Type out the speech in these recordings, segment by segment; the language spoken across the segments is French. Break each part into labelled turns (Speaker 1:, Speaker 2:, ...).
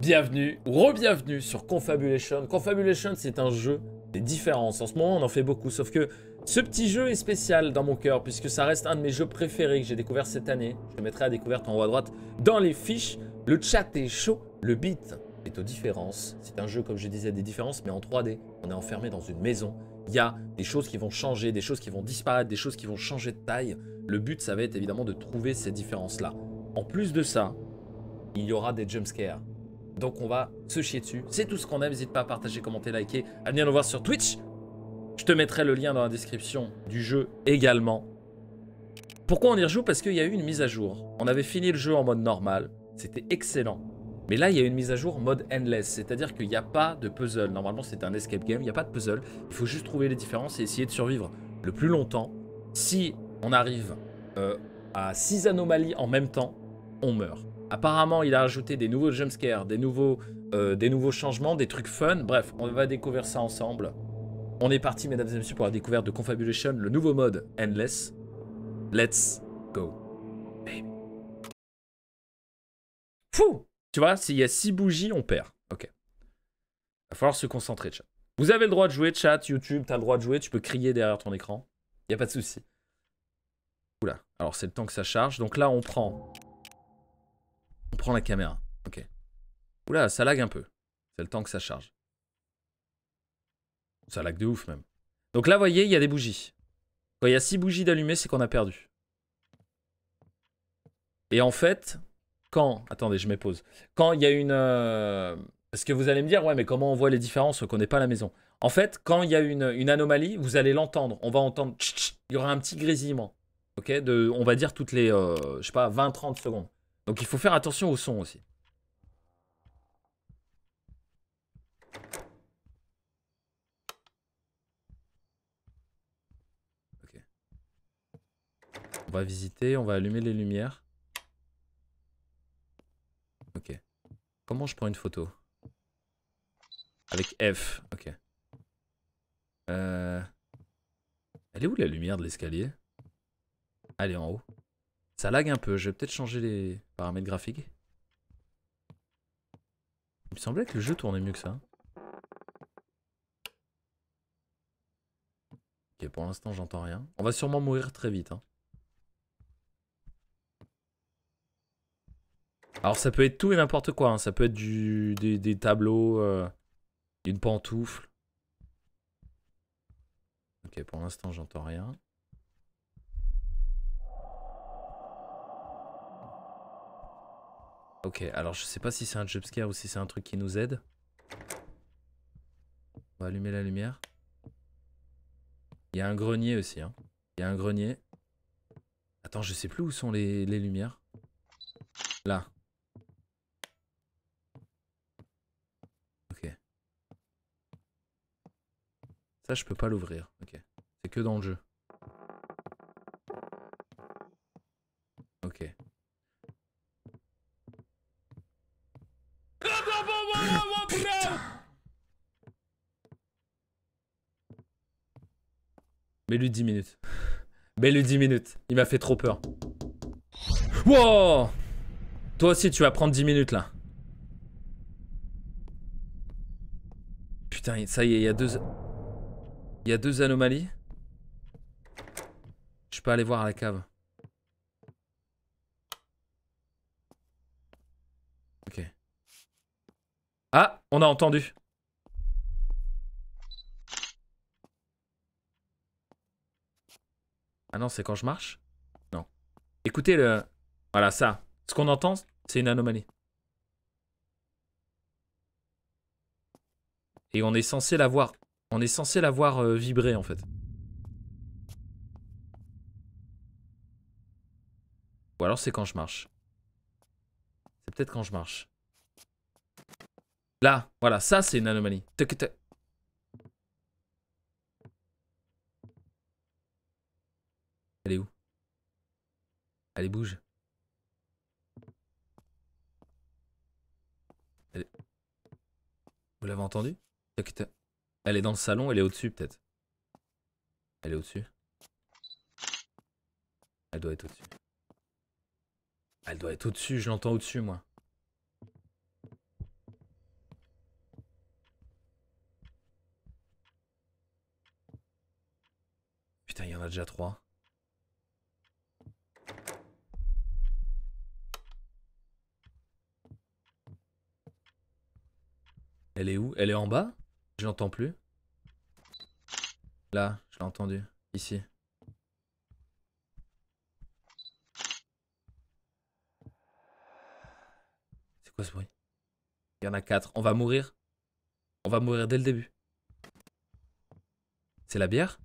Speaker 1: Bienvenue ou re-bienvenue sur Confabulation. Confabulation, c'est un jeu des différences. En ce moment, on en fait beaucoup, sauf que ce petit jeu est spécial dans mon cœur puisque ça reste un de mes jeux préférés que j'ai découvert cette année. Je mettrai à découverte en haut à droite dans les fiches. Le chat est chaud, le beat est aux différences. C'est un jeu, comme je disais, des différences, mais en 3D. On est enfermé dans une maison. Il y a des choses qui vont changer, des choses qui vont disparaître, des choses qui vont changer de taille. Le but, ça va être évidemment de trouver ces différences-là. En plus de ça, il y aura des jumpscares. Donc on va se chier dessus. C'est tout ce qu'on a. N'hésite pas à partager, commenter, liker. À venir nous voir sur Twitch. Je te mettrai le lien dans la description du jeu également. Pourquoi on y rejoue Parce qu'il y a eu une mise à jour. On avait fini le jeu en mode normal. C'était excellent. Mais là, il y a une mise à jour mode endless, c'est-à-dire qu'il n'y a pas de puzzle. Normalement, c'est un escape game, il n'y a pas de puzzle. Il faut juste trouver les différences et essayer de survivre le plus longtemps. Si on arrive euh, à 6 anomalies en même temps, on meurt. Apparemment, il a ajouté des nouveaux jumpscares, des nouveaux, euh, des nouveaux changements, des trucs fun. Bref, on va découvrir ça ensemble. On est parti, mesdames et messieurs, pour la découverte de Confabulation, le nouveau mode Endless. Let's go, baby. Fou Tu vois, s'il y a 6 bougies, on perd. Ok. Va falloir se concentrer, chat. Vous avez le droit de jouer, chat, YouTube, t'as le droit de jouer, tu peux crier derrière ton écran. il Y a pas de souci. Oula, alors c'est le temps que ça charge. Donc là, on prend Prends la caméra. Ok. Oula, ça lag un peu. C'est le temps que ça charge. Ça lag de ouf même. Donc là, vous voyez, il y a des bougies. Quand il y a six bougies d'allumées, c'est qu'on a perdu. Et en fait, quand... Attendez, je m'épose. Quand il y a une... Parce euh, que vous allez me dire, ouais, mais comment on voit les différences qu'on n'est pas à la maison En fait, quand il y a une, anomalie, vous allez l'entendre. On va entendre... Il y aura un petit grésillement. Ok de, On va dire toutes les, euh, je sais pas, 20-30 secondes. Donc il faut faire attention au son aussi. Ok. On va visiter, on va allumer les lumières. Ok. Comment je prends une photo Avec F, ok. Euh, elle est où la lumière de l'escalier Elle est en haut. Ça lag un peu, je vais peut-être changer les paramètres graphiques. Il me semblait que le jeu tournait mieux que ça. Ok, pour l'instant j'entends rien. On va sûrement mourir très vite. Hein. Alors ça peut être tout et n'importe quoi. Hein. Ça peut être des, tableaux, euh, une pantoufle. Ok, pour l'instant j'entends rien. Ok, alors je sais pas si c'est un jumpscare ou si c'est un truc qui nous aide. On va allumer la lumière. Il y a un grenier aussi. Hein. Il y a un grenier. Attends, je sais plus où sont les, les lumières. Là. Ok. Ça, je peux pas l'ouvrir. Ok. C'est que dans le jeu. Mets-lui 10 minutes. Mets-lui 10 minutes. Il m'a fait trop peur. Toi aussi, tu vas prendre 10 minutes, là. Putain, ça y est, il y a deux... Il deux anomalies. Je peux aller voir à la cave. Ah, on a entendu. Ah non, c'est quand je marche Non. Écoutez le... Voilà, ça. Ce qu'on entend, c'est une anomalie. Et on est censé la voir... On est censé la voir euh, vibrer, en fait. Ou alors c'est quand je marche. C'est peut-être quand je marche. Là, voilà, ça c'est une anomalie. Elle est où bouge. Elle est... Vous l'avez entendu Elle est dans le salon, elle est au-dessus peut-être. Elle est au-dessus. Elle doit être au-dessus. Elle doit être au-dessus, je l'entends au-dessus moi. il y en a déjà trois. Elle est où Elle est en bas Je n'entends plus. Là, je l'ai entendu. Ici. C'est quoi ce bruit Il y en a quatre. On va mourir. On va mourir dès le début. C'est la bière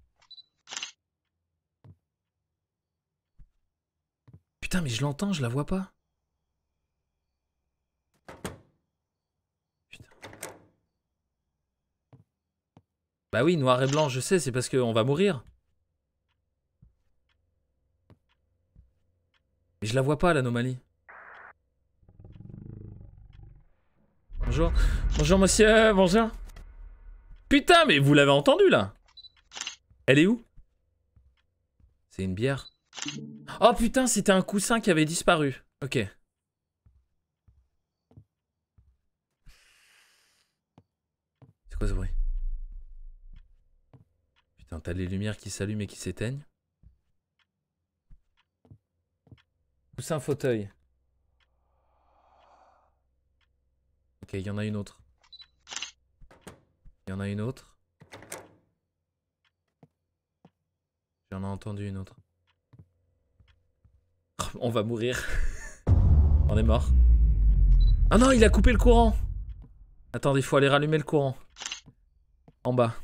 Speaker 1: Putain, mais je l'entends, je la vois pas. Bah oui, noir et blanc, je sais, c'est parce qu'on va mourir. Mais je la vois pas, l'anomalie. Bonjour. Bonjour, monsieur. Bonjour. Putain, mais vous l'avez entendu, là Elle est où C'est une bière. Oh putain, c'était un coussin qui avait disparu. Ok. C'est quoi ce bruit Putain, t'as les lumières qui s'allument et qui s'éteignent. Coussin fauteuil. Ok, il y en a une autre. Il y en a une autre. J'en ai entendu une autre on va mourir. on est mort. Ah non, il a coupé le courant Attendez, il faut aller rallumer le courant. En bas.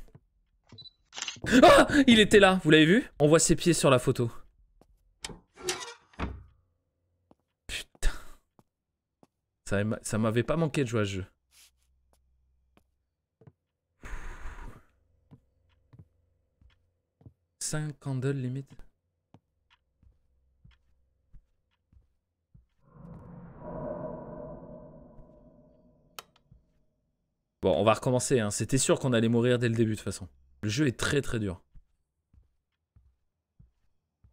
Speaker 1: Ah Il était là, vous l'avez vu On voit ses pieds sur la photo. Putain. Ça m'avait pas manqué de jouer à ce jeu. Cinq candles limite. Bon, on va recommencer. Hein. C'était sûr qu'on allait mourir dès le début, de toute façon. Le jeu est très très dur.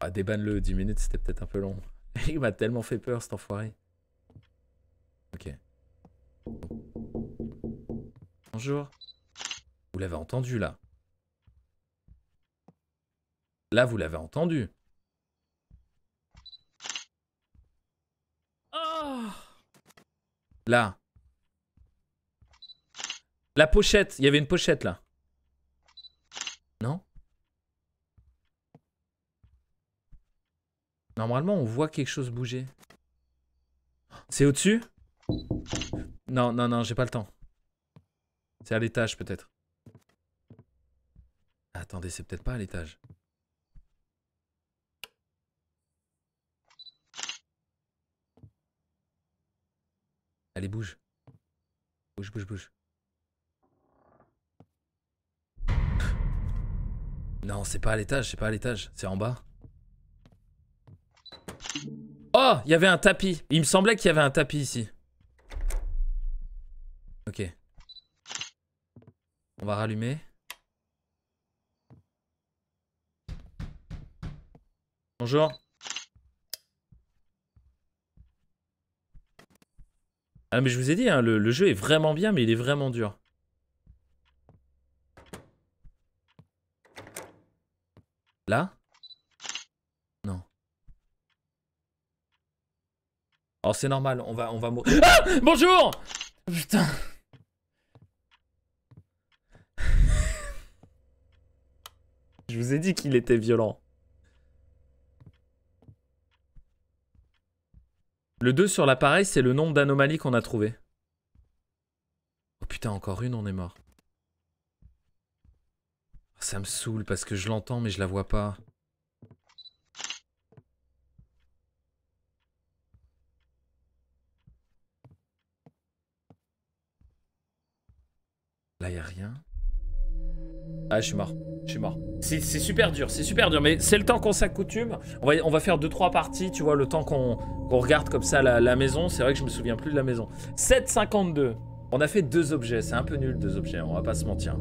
Speaker 1: Ah, débanne-le, 10 minutes, c'était peut-être un peu long. Il m'a tellement fait peur, cet enfoiré. Ok. Bonjour. Vous l'avez entendu, là. Là, vous l'avez entendu. Oh là. La pochette, il y avait une pochette là. Non Normalement, on voit quelque chose bouger. C'est au-dessus Non, non, non, j'ai pas le temps. C'est à l'étage peut-être. Attendez, c'est peut-être pas à l'étage. Allez, bouge. Bouge, bouge, bouge. Non, c'est pas à l'étage, c'est pas à l'étage, c'est en bas. Oh, il y avait un tapis. Il me semblait qu'il y avait un tapis ici. Ok. On va rallumer. Bonjour. Ah mais je vous ai dit, hein, le, jeu est vraiment bien, mais il est vraiment dur. Là Non. Alors oh, c'est normal, on va, on va ah Bonjour Putain Je vous ai dit qu'il était violent. Le 2 sur l'appareil, c'est le nombre d'anomalies qu'on a trouvées. Oh putain, encore une, on est mort ça me saoule parce que je l'entends mais je la vois pas. Là, y a rien. Ah, je suis mort. Je suis mort. C'est super dur, c'est super dur, mais c'est le temps qu'on s'accoutume. On va, faire deux, trois parties, tu vois, le temps qu'on regarde comme ça la, la maison. C'est vrai que je me souviens plus de la maison. 7,52. On a fait deux objets, c'est un peu nul deux objets, on va pas se mentir.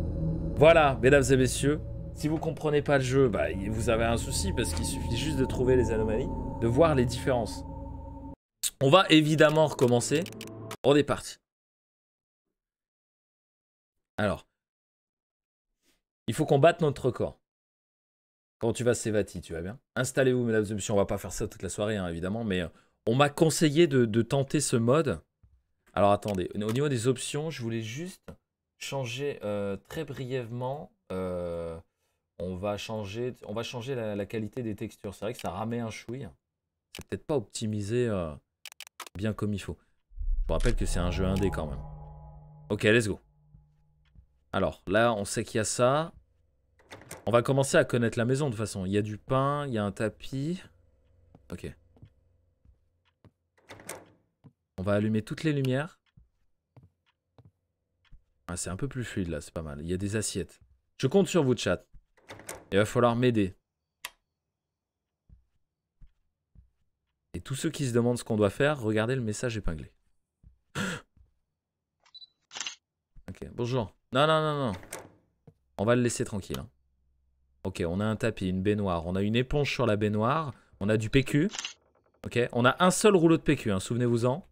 Speaker 1: Voilà, mesdames et messieurs, si vous comprenez pas le jeu, bah, vous avez un souci parce qu'il suffit juste de trouver les anomalies, de voir les différences. On va évidemment recommencer. On est parti. Alors, il faut qu'on batte notre record. Quand tu vas Sévati, tu vas bien Installez-vous, mesdames et messieurs. On va pas faire ça toute la soirée, hein, évidemment, mais euh, on m'a conseillé de, tenter ce mode. Alors, attendez. Au niveau des options, je voulais juste changer euh, très brièvement. Euh, on va changer, on va changer la, qualité des textures. C'est vrai que ça ramait un chouï. C'est peut-être pas optimisé euh, bien comme il faut. Je vous rappelle que c'est un jeu indé quand même. Ok, let's go. Alors là, on sait qu'il y a ça. On va commencer à connaître la maison de toute façon. Il y a du pain, il y a un tapis. Ok. On va allumer toutes les lumières. Ah, c'est un peu plus fluide là, c'est pas mal. Il y a des assiettes. Je compte sur vous, chat. Il va falloir m'aider. Et tous ceux qui se demandent ce qu'on doit faire, regardez le message épinglé. ok, bonjour. Non, non, non, non. On va le laisser tranquille. Hein. Ok, on a un tapis, une baignoire. On a une éponge sur la baignoire. On a du PQ. Ok, on a un seul rouleau de PQ, hein, souvenez-vous-en.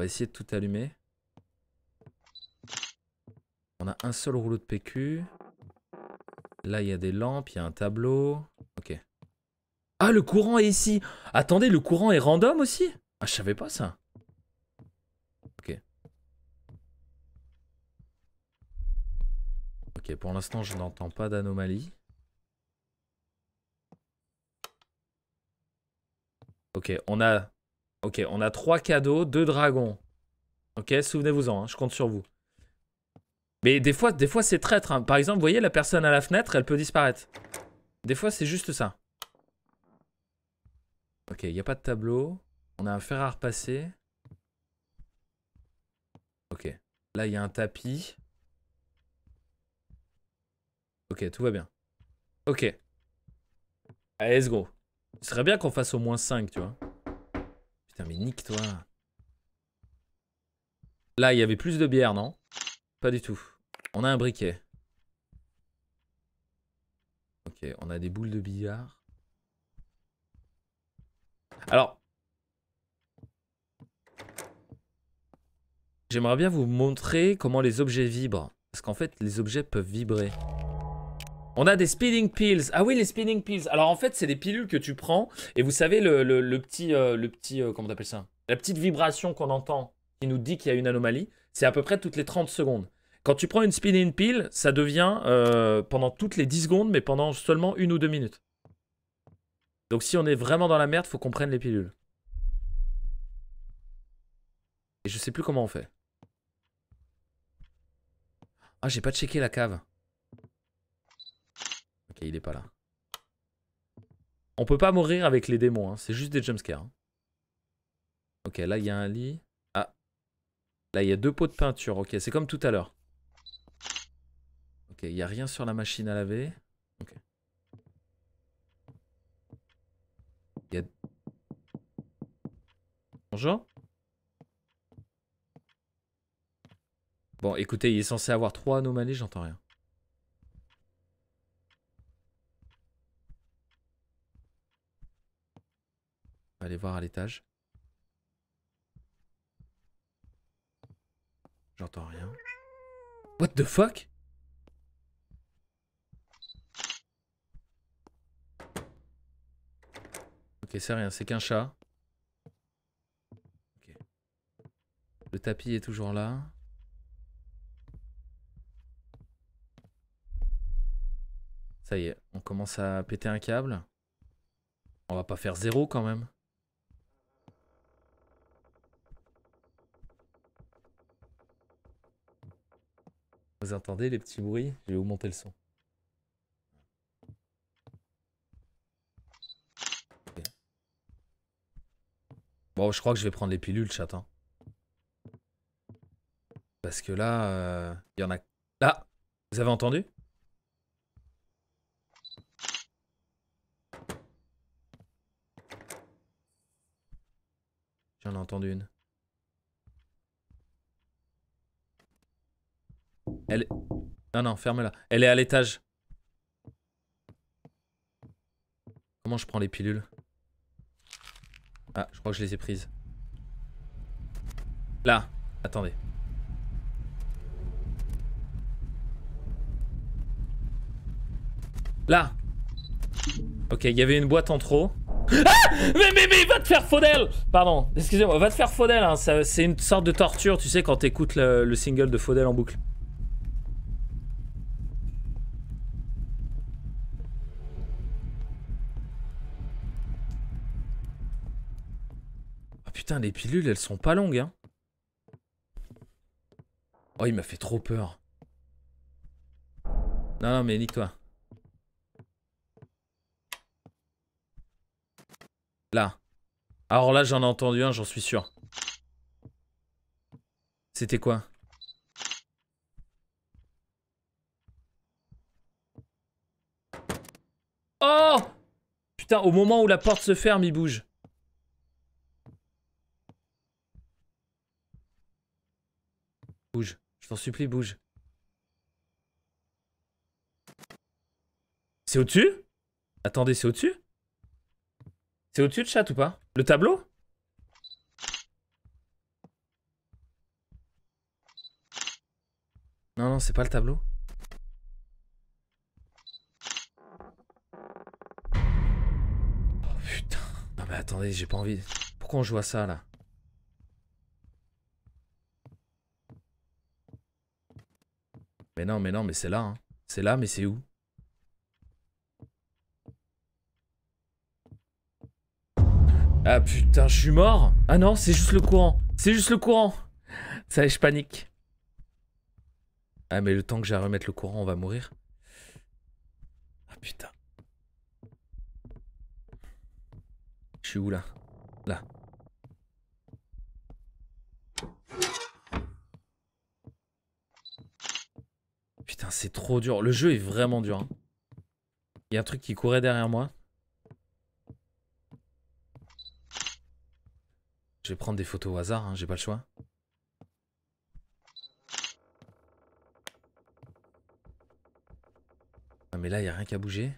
Speaker 1: va essayer de tout allumer. On a un seul rouleau de PQ. Là, il y a des lampes, il y a un tableau. Ok. Ah, le courant est ici Attendez, le courant est random aussi Ah, je savais pas ça. Ok. Ok, pour l'instant, je n'entends pas d'anomalie. Ok, on a Ok, on a trois cadeaux, deux dragons. Ok, souvenez-vous-en, hein, je compte sur vous. Mais des fois, des fois c'est traître. Hein. Par exemple, vous voyez, la personne à la fenêtre, elle peut disparaître. Des fois, c'est juste ça. Ok, il n'y a pas de tableau. On a un fer à repasser. Ok. Là, il y a un tapis. Ok, tout va bien. Ok. Allez, let's go. Ce serait bien qu'on fasse au moins 5, tu vois mais nique-toi. Là, il y avait plus de bière, non Pas du tout. On a un briquet. Ok, on a des boules de billard. Alors. J'aimerais bien vous montrer comment les objets vibrent. Parce qu'en fait, les objets peuvent vibrer. On a des speeding pills. Ah oui, les speeding pills. Alors en fait, c'est des pilules que tu prends et vous savez le, petit le petit euh, euh, comment on appelle ça La petite vibration qu'on entend qui nous dit qu'il y a une anomalie, c'est à peu près toutes les 30 secondes. Quand tu prends une speeding pill, ça devient euh, pendant toutes les 10 secondes mais pendant seulement une ou deux minutes. Donc si on est vraiment dans la merde, faut qu'on prenne les pilules. Et je sais plus comment on fait. Ah, j'ai pas checké la cave il est pas là. On peut pas mourir avec les démons, hein. c'est juste des jumpscares. Hein. Ok, là il y a un lit. Ah. Là il y a deux pots de peinture, ok, c'est comme tout à l'heure. Ok, il n'y a rien sur la machine à laver. Ok. Bonjour Bon, écoutez, il est censé avoir trois anomalies, j'entends rien. va aller voir à l'étage. J'entends rien. What the fuck Ok, c'est rien, c'est qu'un chat. Le tapis est toujours là. Ça y est, on commence à péter un câble. On va pas faire zéro quand même. Vous entendez les petits bruits Je vais monter le son. Bon, je crois que je vais prendre les pilules, chat. Hein. Parce que là, il euh, y en a... Là ah! Vous avez entendu J'en ai entendu une. Elle... Non, non, ferme-la. Elle est à l'étage. Comment je prends les pilules Ah, je crois que je les ai prises. Là, attendez. Là Ok, il y avait une boîte en trop. Ah mais, mais, mais, va te faire faudel Pardon, excusez-moi, va te faire faudel, hein. c'est une sorte de torture, tu sais, quand t'écoutes le, le single de Faudel en boucle. Putain, les pilules, elles sont pas longues, hein. Oh, il m'a fait trop peur. Non, non, mais nique-toi. Là. Alors là, j'en ai entendu un, j'en suis sûr. C'était quoi Oh Putain, au moment où la porte se ferme, il bouge. t'en supplie, bouge. C'est au-dessus Attendez, c'est au-dessus C'est au-dessus de chat ou pas Le tableau Non, non, c'est pas le tableau. Oh putain. Non mais attendez, j'ai pas envie. Pourquoi on joue à ça là Mais non, mais non, mais c'est là. Hein. C'est là, mais c'est où Ah putain, je suis mort Ah non, c'est juste le courant. C'est juste le courant. Ça y est, je panique. Ah mais le temps que j'ai à remettre le courant, on va mourir. Ah putain. Je suis où là Là. Putain, c'est trop dur. Le jeu est vraiment dur. Hein. Il y a un truc qui courait derrière moi. Je vais prendre des photos au hasard, hein, j'ai pas le choix. Ah, mais là, il a rien qu'à bouger.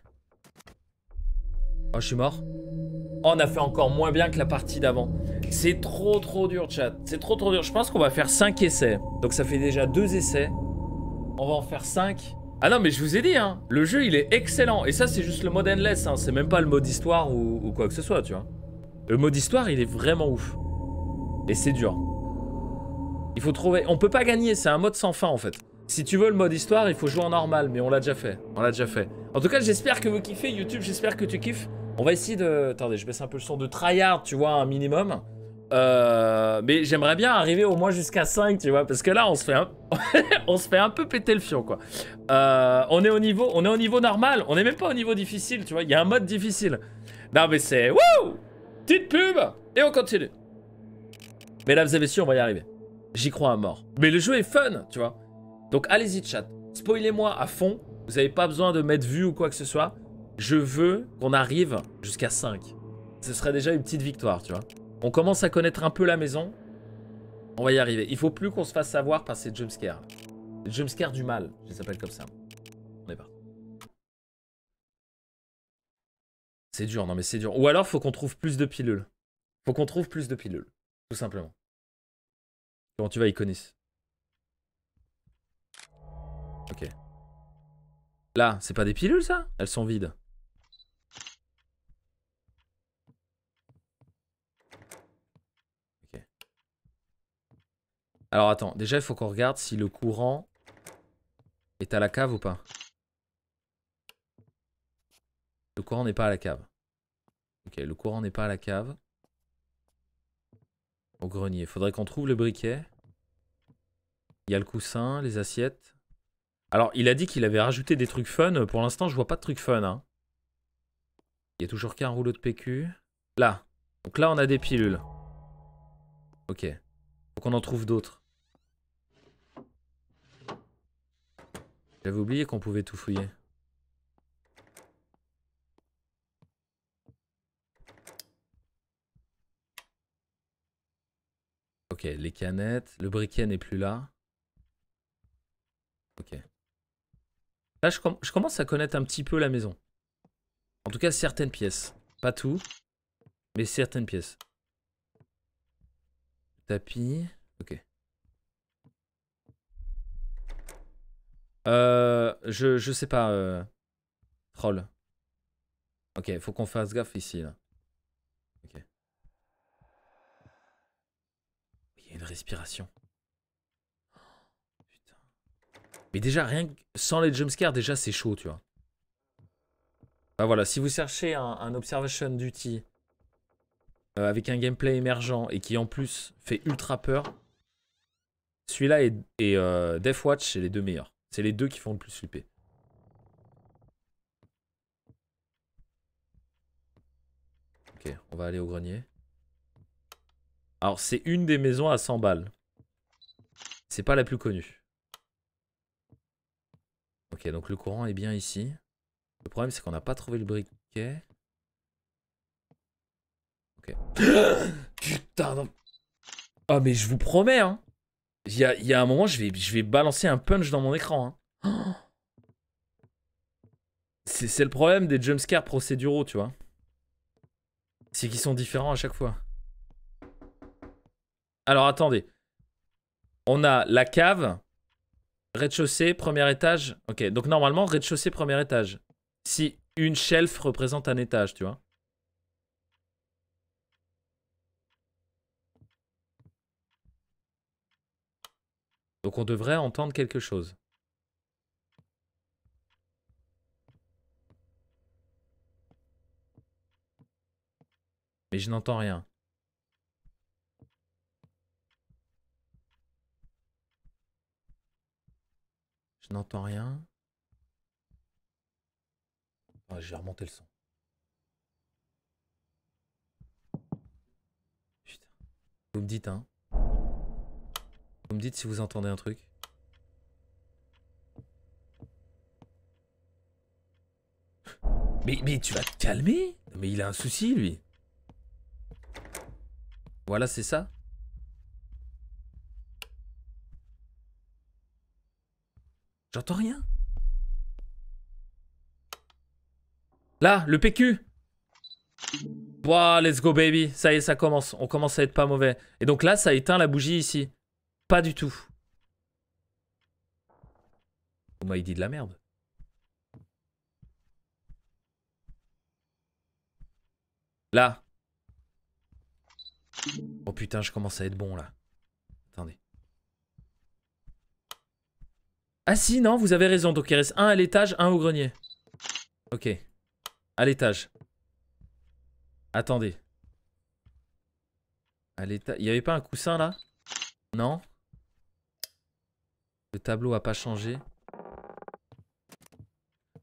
Speaker 1: Oh, je suis mort. Oh, on a fait encore moins bien que la partie d'avant. C'est trop trop dur, chat. C'est trop trop dur. Je pense qu'on va faire 5 essais. Donc ça fait déjà 2 essais. On va en faire 5. Ah non, mais je vous ai dit, hein, le jeu il est excellent. Et ça, c'est juste le mode endless, hein, c'est même pas le mode histoire ou, ou quoi que ce soit, tu vois. Le mode histoire, il est vraiment ouf. Et c'est dur. Il faut trouver. On peut pas gagner, c'est un mode sans fin en fait. Si tu veux le mode histoire, il faut jouer en normal, mais on l'a déjà fait. On l'a déjà fait. En tout cas, j'espère que vous kiffez YouTube, j'espère que tu kiffes. On va essayer de... Attendez, je baisse un peu le son de tryhard, tu vois, un minimum. Euh, mais j'aimerais bien arriver au moins jusqu'à 5, tu vois, parce que là, on se fait un, on se fait un peu péter le fion, quoi. Euh, on, est au niveau, on est au niveau normal, on n'est même pas au niveau difficile, tu vois, il y a un mode difficile. Non, mais c'est... Wouh Petite pub Et on continue. Mais là vous avez sûr on va y arriver. J'y crois à mort. Mais le jeu est fun, tu vois. Donc allez-y, chat. Spoilez-moi à fond. Vous n'avez pas besoin de mettre vue ou quoi que ce soit. Je veux qu'on arrive jusqu'à 5. Ce serait déjà une petite victoire, tu vois. On commence à connaître un peu la maison. On va y arriver. Il faut plus qu'on se fasse savoir par ces jumpscares. Les jumpscares du mal, je les comme ça. On est parti. C'est dur, non mais c'est dur. Ou alors, faut qu'on trouve plus de pilules. Faut qu'on trouve plus de pilules, tout simplement. quand tu vas, Iconis Ok. Là, c'est pas des pilules, ça Elles sont vides. Alors attends, déjà il faut qu'on regarde si le courant est à la cave ou pas. Le courant n'est pas à la cave. Ok, le courant n'est pas à la cave. Au grenier. Faudrait qu'on trouve le briquet. Il y a le coussin, les assiettes. Alors, il a dit qu'il avait rajouté des trucs fun. Pour l'instant, je vois pas de trucs fun. Hein. Il y a toujours qu'un rouleau de PQ. Là. Donc là, on a des pilules. Ok. Faut qu'on en trouve d'autres. J'avais oublié qu'on pouvait tout fouiller. Ok, les canettes. Le briquet n'est plus là. Ok. Là, je, je commence à connaître un petit peu la maison. En tout cas, certaines pièces. Pas tout, mais certaines pièces. Tapis. Ok. Euh, je, je sais pas. Euh... Troll. Ok, faut qu'on fasse gaffe ici. Ok. Il y a une respiration. Mais déjà, rien que sans les jumpscares, déjà c'est chaud, tu vois. Bah voilà, si vous cherchez un, observation duty euh, avec un gameplay émergent et qui en plus fait ultra peur, celui-là et, et euh, watch c'est les deux meilleurs. C'est les deux qui font le plus flipper. Ok, on va aller au grenier. Alors, c'est une des maisons à 100 balles. C'est pas la plus connue. Ok, donc le courant est bien ici. Le problème, c'est qu'on n'a pas trouvé le briquet. Ok. Putain, non. Ah, mais je vous promets, hein. Il y a, un moment, je vais, je vais balancer un punch dans mon écran. Hein. c'est le problème des jumpscares procéduraux, tu vois. C'est qu'ils sont différents à chaque fois. Alors attendez. On a la cave, rez-de-chaussée, premier étage. Ok, donc normalement, rez-de-chaussée, premier étage. Si une shelf représente un étage, tu vois. Donc on devrait entendre quelque chose. Mais je n'entends rien. Je n'entends rien. Ah, je J'ai remonté le son. Putain. Vous me dites, hein. Vous me dites si vous entendez un truc. Mais, mais tu vas te calmer Mais il a un souci, lui. Voilà, c'est ça. J'entends rien. Là, le PQ Wow, let's go baby. Ça y est, ça commence. On commence à être pas mauvais. Et donc là, ça éteint la bougie ici. Pas du tout. On oh, il dit de la merde Là Oh putain, je commence à être bon là. Attendez. Ah si, non, vous avez raison. Donc il reste un à l'étage, un au grenier. Ok. À l'étage. Attendez. À l'étage. Il n'y avait pas un coussin là Non le tableau a pas changé.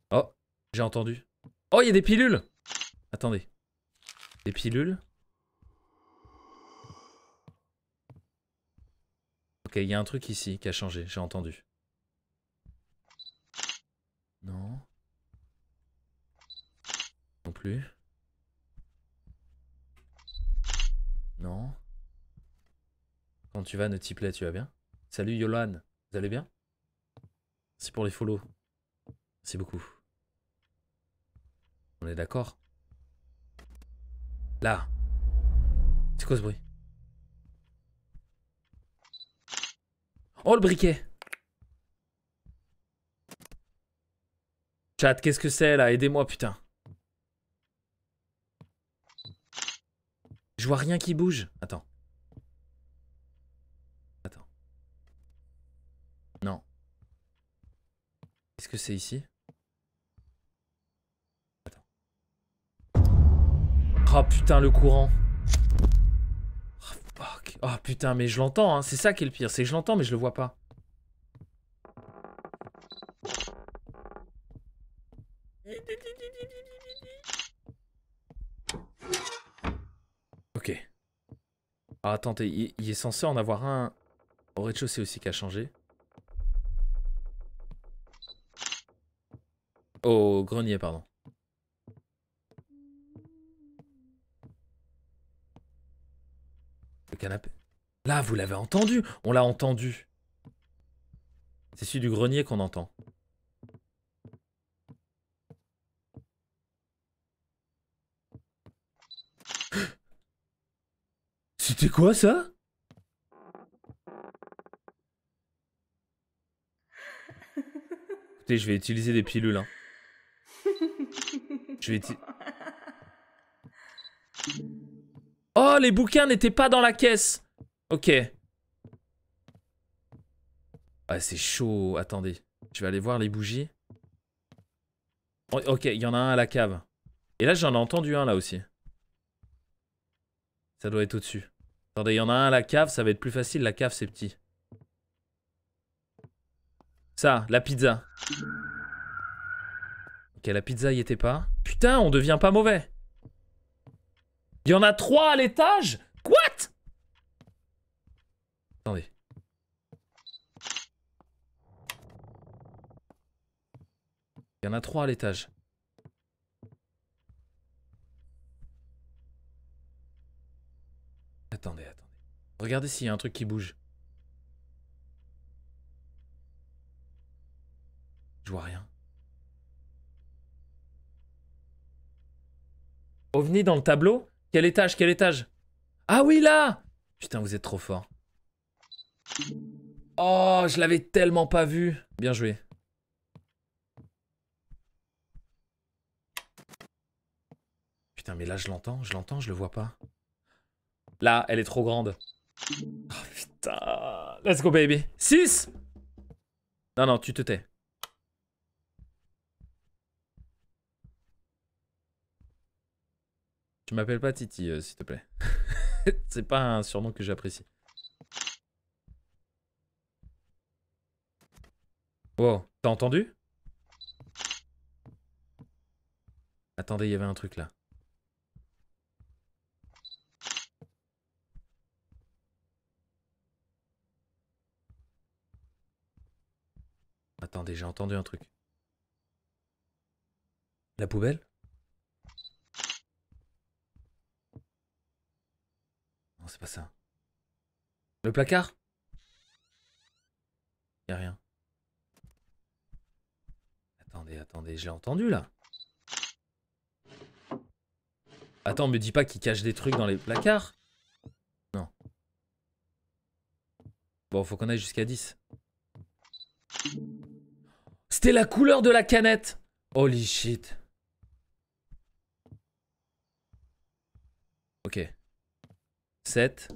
Speaker 1: Oh, j'ai entendu. Oh, il y a des pilules Attendez. Des pilules Ok, il y a un truc ici qui a changé, j'ai entendu. Non. Non plus. Non. Quand tu vas, ne t'y plaît, tu vas bien Salut Yolan. Vous allez bien C'est pour les follow. Merci beaucoup. On est d'accord Là C'est quoi ce bruit Oh le briquet Chat, qu'est-ce que c'est là Aidez-moi putain. Je vois rien qui bouge. Attends. que c'est ici Oh putain, le courant. Oh, oh putain, mais je l'entends, hein. c'est ça qui est le pire. C'est que je l'entends, mais je le vois pas. Ok. Ah, il, il est censé en avoir un au rez-de-chaussée aussi qui a changé. Au grenier, pardon. Le canapé. Là, vous l'avez entendu On l'a entendu. C'est celui du grenier qu'on entend. C'était quoi ça Écoutez, je vais utiliser des pilules. Hein. Oh, les bouquins n'étaient pas dans la caisse. Ok. Ah, c'est chaud. Attendez. Je vais aller voir les bougies. ok, il y en a un à la cave. Et là, j'en ai entendu un là aussi. Ça doit être au-dessus. Attendez, il y en a un à la cave, ça va être plus facile. La cave, c'est petit. Ça, la pizza. Ok, la pizza y était pas. Putain, on devient pas mauvais. Il y en a trois à l'étage Quoi Attendez. Il y en a trois à l'étage. Attendez, attendez. Regardez s'il y a un truc qui bouge. Je vois rien. OVNI dans le tableau Quel étage Quel étage Ah oui, là Putain, vous êtes trop fort. Oh, je l'avais tellement pas vu. Bien joué. Putain, mais là, je l'entends, je l'entends, je le vois pas. Là, elle est trop grande. Oh putain. Let's go, baby. 6 Non, non, tu te tais. Tu m'appelles pas Titi, euh, s'il te plaît. c'est pas un surnom que j'apprécie. Wow, t'as entendu Attendez, il y avait un truc là. Attendez, j'ai entendu un truc. La poubelle c'est pas ça. Le placard Y'a rien. Attendez, attendez, j'ai entendu là. Attends, me dis pas qu'il cache des trucs dans les placards. Non. Bon, faut qu'on aille jusqu'à 10. C'était la couleur de la canette Holy shit. Ok. 7.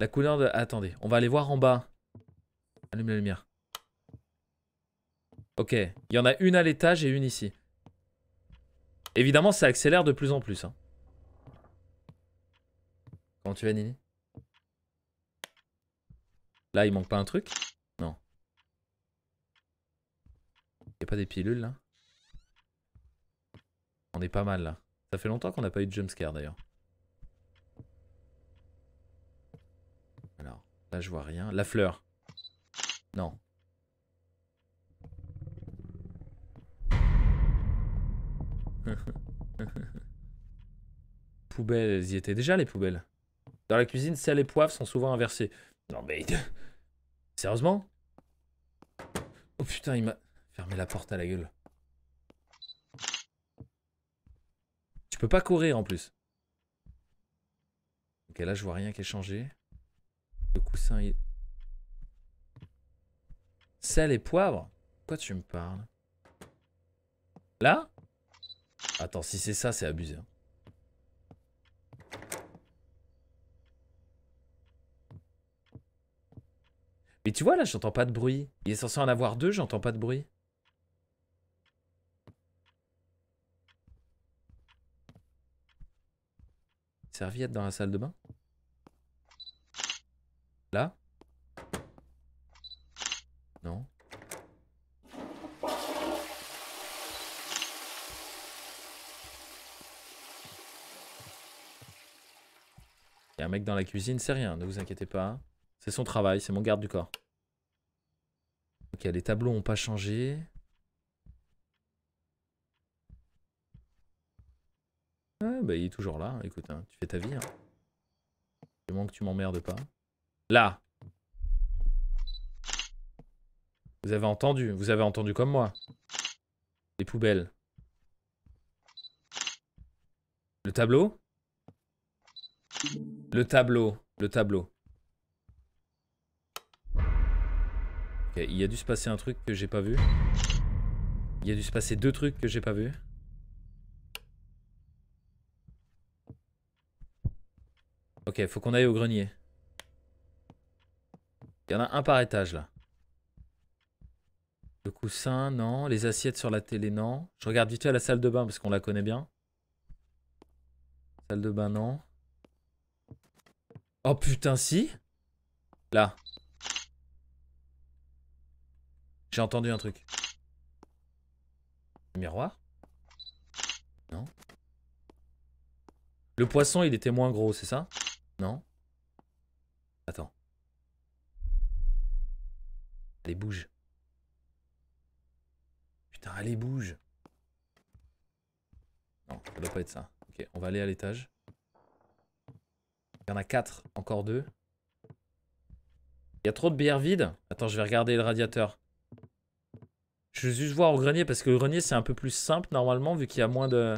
Speaker 1: La couleur de... Attendez, on va aller voir en bas. Allume la lumière. Ok, il y en a une à l'étage et une ici. Évidemment, ça accélère de plus en plus. Hein. Comment tu vas, Nini Là, il manque pas un truc Non. Il a pas des pilules, là On est pas mal, là. Ça fait longtemps qu'on n'a pas eu de jumpscare d'ailleurs. Alors, là je vois rien. La fleur. Non. poubelles, elles y étaient déjà les poubelles. Dans la cuisine, sel et poivre sont souvent inversés. Non mais... Sérieusement Oh putain, il m'a fermé la porte à la gueule. peux pas courir en plus. Ok, là, je vois rien qui est changé. Le coussin, il... Sel et poivre Pourquoi tu me parles Là Attends, si c'est ça, c'est abusé. Hein. Mais tu vois, là, j'entends pas de bruit. Il est censé en avoir deux, j'entends pas de bruit. serviette dans la salle de bain Là Non Il y a un mec dans la cuisine, c'est rien, ne vous inquiétez pas. C'est son travail, c'est mon garde du corps. Ok, les tableaux n'ont pas changé. Ah, il est toujours là, écoute, hein, tu fais ta vie. Hein. que tu m'emmerdes pas. Là Vous avez entendu, vous avez entendu comme moi. Les poubelles. Le tableau Le tableau, le tableau. il y a dû se passer un truc que j'ai pas vu. Il y a dû se passer deux trucs que j'ai pas vu. Ok, faut qu'on aille au grenier. Il y en a un par étage, là. Le coussin, non. Les assiettes sur la télé, non. Je regarde vite fait à la salle de bain, parce qu'on la connaît bien. Salle de bain, non. Oh putain, si Là. J'ai entendu un truc. Le miroir Non. Le poisson, il était moins gros, c'est ça non Attends. Allez, bouge. Putain, allez, bouge. Non, ça doit pas être ça. Ok, on va aller à l'étage. Il y en a 4, encore deux. Il y a trop de bières vides. Attends, je vais regarder le radiateur. Je vais juste voir au grenier, parce que le grenier, c'est un peu plus simple, normalement, vu qu'il y a moins de...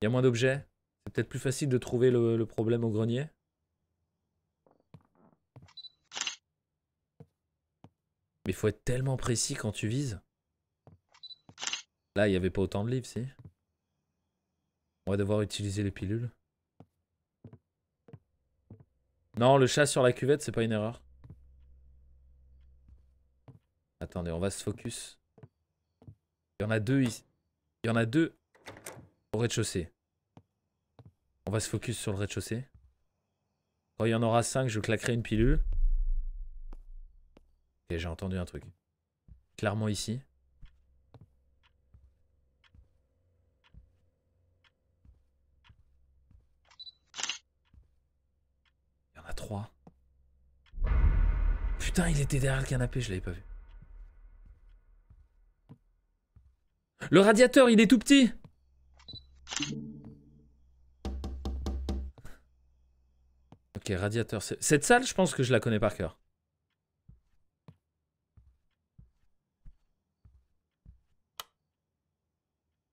Speaker 1: Il y a moins d'objets. C'est peut-être plus facile de trouver le, problème au grenier. Mais il faut être tellement précis quand tu vises. Là, il n'y avait pas autant de livres, si. On va devoir utiliser les pilules. Non, le chat sur la cuvette, c'est pas une erreur. Attendez, on va se focus. Il y en a deux ici. Il y en a deux au rez-de-chaussée. On va se focus sur le rez-de-chaussée. Quand il y en aura 5, je claquerai une pilule. et j'ai entendu un truc. Clairement ici. Il y en a 3. Putain, il était derrière le canapé, je l'avais pas vu. Le radiateur, il est tout petit Ok, radiateur. Cette salle, je pense que je la connais par cœur.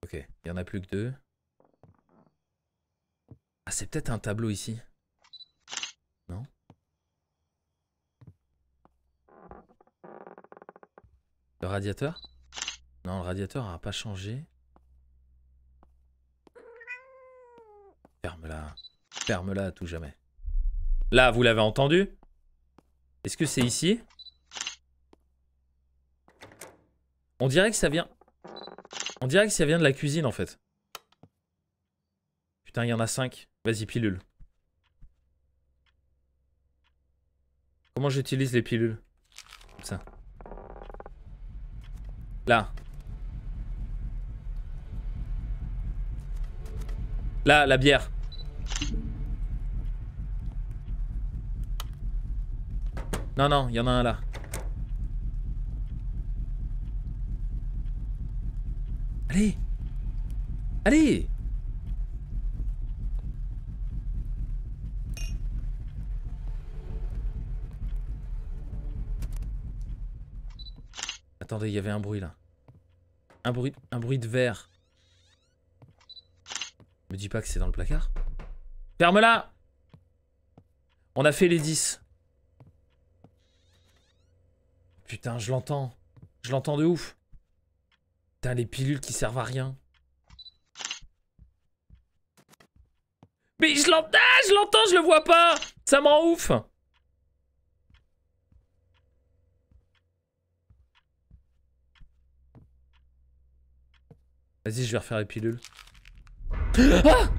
Speaker 1: Ok, il y en a plus que deux. Ah, c'est peut-être un tableau ici. Non Le radiateur Non, le radiateur n'a pas changé. Ferme-la. Ferme-la à tout jamais. Là, vous l'avez entendu Est-ce que c'est ici On dirait que ça vient... On dirait que ça vient de la cuisine, en fait. Putain, il y en a 5. Vas-y, pilule. Comment j'utilise les pilules Comme ça. Là. Là, la bière. Non, non, il y en a un là. Allez Allez Attendez, il y avait un bruit là. Un bruit, un bruit de verre. Me dis pas que c'est dans le placard. Ferme-la On a fait les 10. Putain, je l'entends. Je l'entends de ouf. Putain, les pilules qui servent à rien. Mais je l'entends, ah, je l'entends, je le vois pas. Ça m'en ouf. Vas-y, je vais refaire les pilules. Ah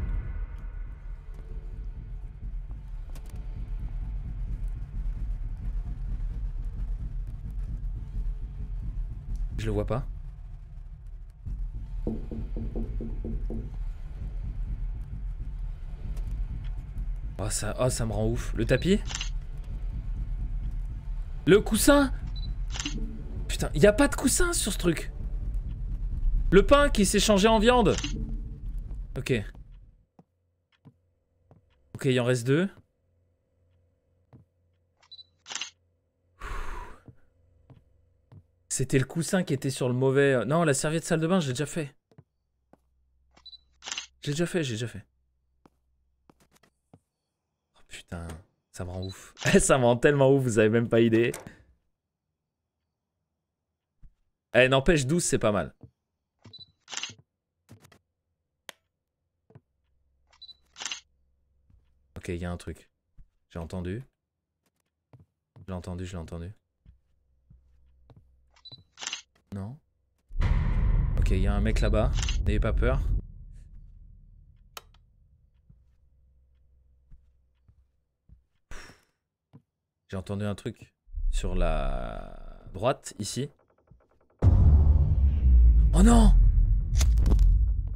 Speaker 1: je le vois pas. Oh, oh ça, me rend ouf. Le tapis Le coussin Putain, il a pas de coussin sur ce truc. Le pain qui s'est changé en viande. Ok. Ok, il en reste deux. C'était le coussin qui était sur le mauvais... Euh, non, la serviette salle de bain, j'ai déjà fait. J'ai déjà fait, j'ai déjà fait. Oh putain, ça me rend ouf. ça me rend tellement ouf, vous avez même pas idée. Eh, n'empêche, 12, c'est pas mal. Ok, il y a un truc. J'ai entendu. J'ai entendu, J'ai entendu. Non. Ok, il y a un mec là-bas. N'ayez pas peur. J'ai entendu un truc sur la droite, ici. Oh non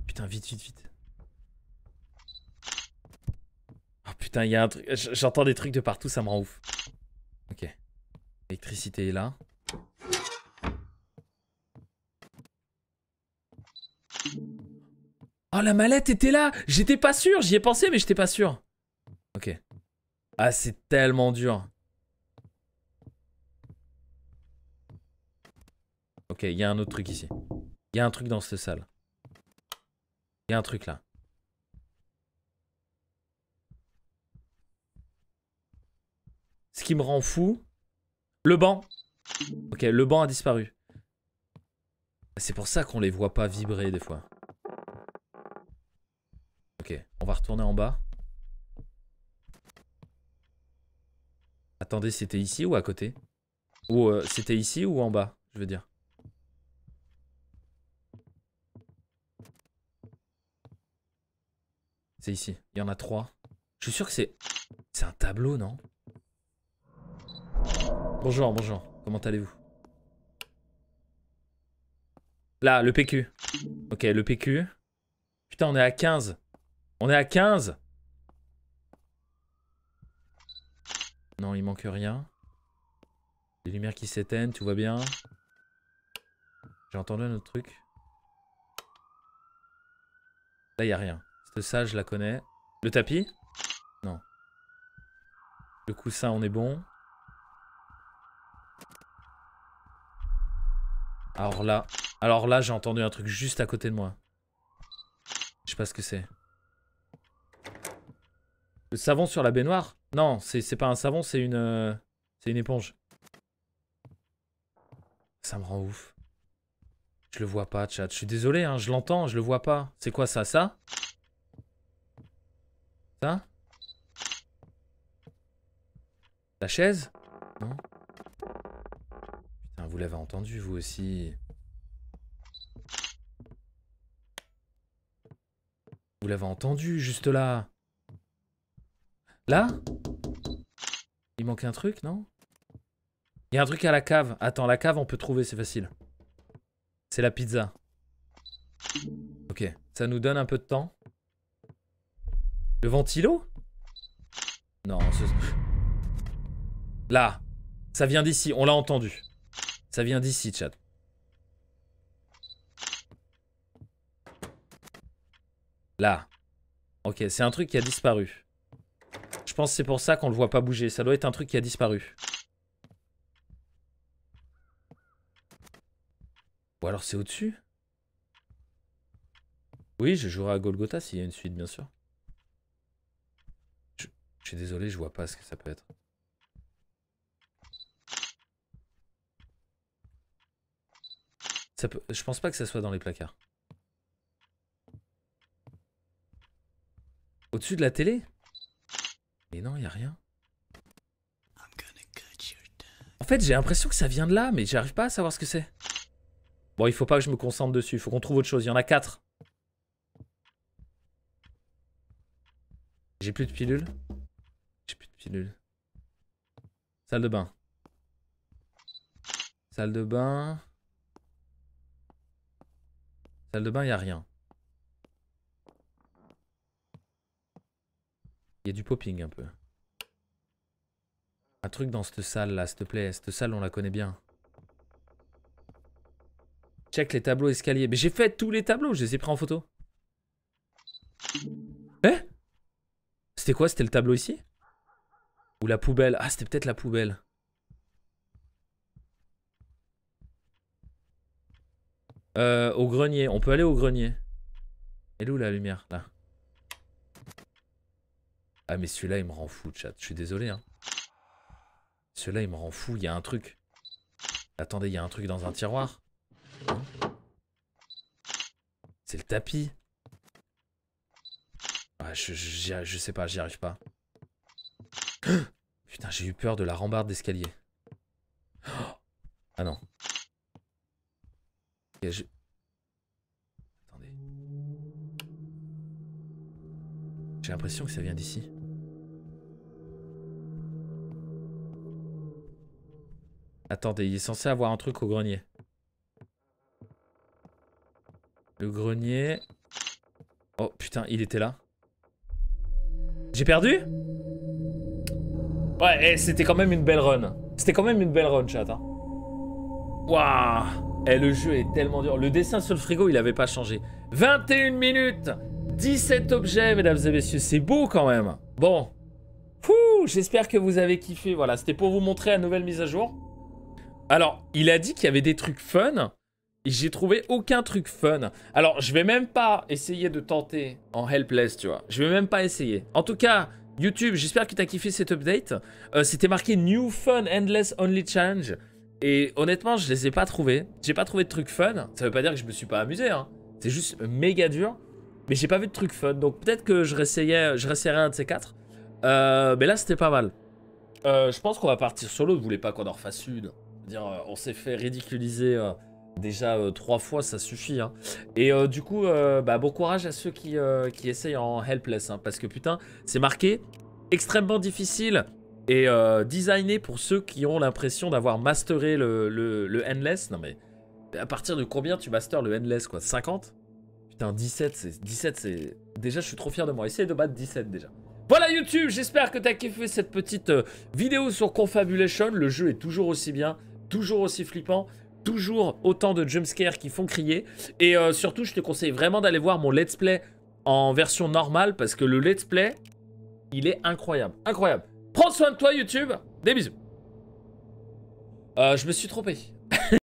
Speaker 1: Putain, vite, vite, vite. Oh putain, il y a un truc. J'entends des trucs de partout, ça me rend ouf. Ok. L'électricité est là. Oh, la mallette était là J'étais pas sûr, j'y ai pensé, mais j'étais pas sûr. Ok. Ah, c'est tellement dur. Ok, il y a un autre truc ici. Il y a un truc dans cette salle. Il y a un truc là. Ce qui me rend fou. Le banc. Ok, le banc a disparu. C'est pour ça qu'on les voit pas vibrer des fois. Ok, on va retourner en bas. Attendez, c'était ici ou à côté Ou euh, c'était ici ou en bas, je veux dire C'est ici. Il y en a trois. Je suis sûr que c'est... C'est un tableau, non Bonjour, bonjour. Comment allez-vous Là, le PQ. Ok, le PQ. Putain, on est à 15. On est à 15. Non, il manque rien. Les lumières qui s'éteignent, tout va bien. J'ai entendu un autre truc. Là, il n'y a rien. C'est ça, je la connais. Le tapis Non. Le coussin, on est bon. Alors là, alors là, j'ai entendu un truc juste à côté de moi. Je sais pas ce que c'est. Le savon sur la baignoire Non, c'est pas un savon, c'est une... Euh, c'est une éponge. Ça me rend ouf. Je le vois pas, chat. Je suis désolé, hein, je l'entends, je le vois pas. C'est quoi ça, ça Ça La chaise Non Putain, vous l'avez entendu, vous aussi. Vous l'avez entendu, juste là. Là Il manque un truc, non Il y a un truc à la cave. Attends, la cave, on peut trouver, c'est facile. C'est la pizza. Ok, ça nous donne un peu de temps. Le ventilo Non, Là Ça vient d'ici, on l'a entendu. Ça vient d'ici, chat. Là. Ok, c'est un truc qui a disparu pense c'est pour ça qu'on le voit pas bouger. Ça doit être un truc qui a disparu. Ou alors c'est au-dessus Oui, je jouerai à Golgotha s'il y a une suite, bien sûr. Je, suis désolé, je vois pas ce que ça peut être. Ça Je pense pas que ça soit dans les placards. Au-dessus de la télé mais non, il a rien. En fait, j'ai l'impression que ça vient de là, mais j'arrive pas à savoir ce que c'est. Bon, il faut pas que je me concentre dessus, il faut qu'on trouve autre chose. Il y en a quatre. J'ai plus de pilules. J'ai plus de pilules. Salle de bain. Salle de bain. Salle de bain, il a rien. Il y a du popping un peu. Un truc dans cette salle là, s'il te plaît. Cette salle, on la connaît bien. Check les tableaux escaliers. Mais j'ai fait tous les tableaux, je les ai pris en photo. Eh C'était quoi C'était le tableau ici Ou la poubelle Ah, c'était peut-être la poubelle. Euh, au grenier. On peut aller au grenier. Elle est où la lumière Là. Ah mais celui-là il me rend fou chat, je suis désolé hein. Celui-là il me rend fou, il y a un truc. Attendez, il y a un truc dans un tiroir. C'est le tapis. Ah, je, je, je sais pas, j'y arrive pas. Putain, j'ai eu peur de la rambarde d'escalier. Ah non. Attendez. J'ai l'impression que ça vient d'ici. Attendez, il est censé avoir un truc au grenier. Le grenier... Oh putain, il était là. J'ai perdu Ouais, eh, c'était quand même une belle run. C'était quand même une belle run, chat. Hein. Waouh Et eh, le jeu est tellement dur. Le dessin sur le frigo, il n'avait pas changé. 21 minutes 17 objets, mesdames et messieurs. C'est beau quand même. Bon. J'espère que vous avez kiffé. Voilà, c'était pour vous montrer la nouvelle mise à jour. Alors, il a dit qu'il y avait des trucs fun. Et j'ai trouvé aucun truc fun. Alors, je vais même pas essayer de tenter en helpless, tu vois. Je vais même pas essayer. En tout cas, YouTube, j'espère que tu as kiffé cet update. Euh, c'était marqué New Fun Endless Only Challenge. Et honnêtement, je les ai pas trouvés. J'ai pas trouvé de truc fun. Ça veut pas dire que je me suis pas amusé. Hein. C'est juste méga dur. Mais j'ai pas vu de truc fun. Donc peut-être que je réessayerai je réessayerai un de ces quatre. Euh, mais là, c'était pas mal. Euh, je pense qu'on va partir sur l'autre. Vous voulez pas qu'on en refasse une euh, on s'est fait ridiculiser euh, déjà euh, trois fois, ça suffit. Hein. Et du coup, bah, bon courage à ceux qui, qui essayent en helpless, hein, parce que putain, c'est marqué extrêmement difficile et designé pour ceux qui ont l'impression d'avoir masteré le, le, endless. Non mais à partir de combien tu masters le endless quoi 50 Putain 17 c'est 17 c'est déjà je suis trop fier de moi. Essayez de battre 17 déjà. Voilà YouTube, j'espère que t'as kiffé cette petite vidéo sur Confabulation. Le jeu est toujours aussi bien toujours aussi flippant, toujours autant de jumpscares qui font crier. Et euh, surtout, je te conseille vraiment d'aller voir mon let's play en version normale parce que le let's play, il est incroyable. Incroyable. Prends soin de toi, YouTube. Des bisous. Euh, je me suis trompé.